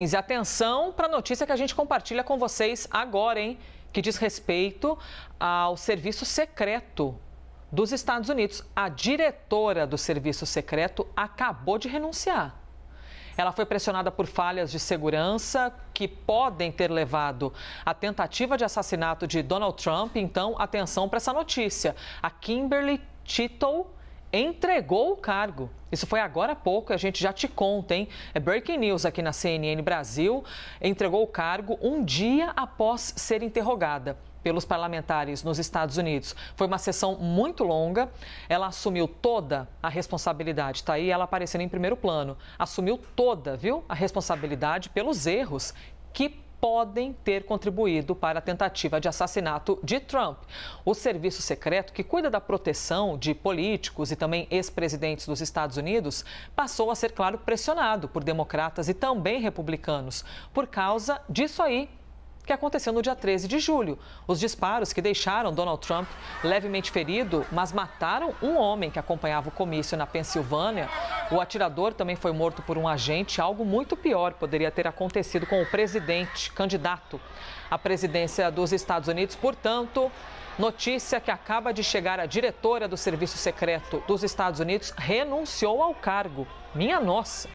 E atenção para a notícia que a gente compartilha com vocês agora, hein? Que diz respeito ao serviço secreto dos Estados Unidos. A diretora do serviço secreto acabou de renunciar. Ela foi pressionada por falhas de segurança que podem ter levado à tentativa de assassinato de Donald Trump. Então, atenção para essa notícia. A Kimberly Tittle entregou o cargo. Isso foi agora há pouco, a gente já te conta, hein? É breaking news aqui na CNN Brasil. Entregou o cargo um dia após ser interrogada pelos parlamentares nos Estados Unidos. Foi uma sessão muito longa. Ela assumiu toda a responsabilidade. Tá aí ela aparecendo em primeiro plano. Assumiu toda, viu? A responsabilidade pelos erros que podem ter contribuído para a tentativa de assassinato de Trump. O serviço secreto que cuida da proteção de políticos e também ex-presidentes dos Estados Unidos passou a ser, claro, pressionado por democratas e também republicanos por causa disso aí que aconteceu no dia 13 de julho. Os disparos que deixaram Donald Trump levemente ferido, mas mataram um homem que acompanhava o comício na Pensilvânia. O atirador também foi morto por um agente, algo muito pior poderia ter acontecido com o presidente candidato à presidência dos Estados Unidos. Portanto, Notícia que acaba de chegar: a diretora do Serviço Secreto dos Estados Unidos renunciou ao cargo. Minha nossa!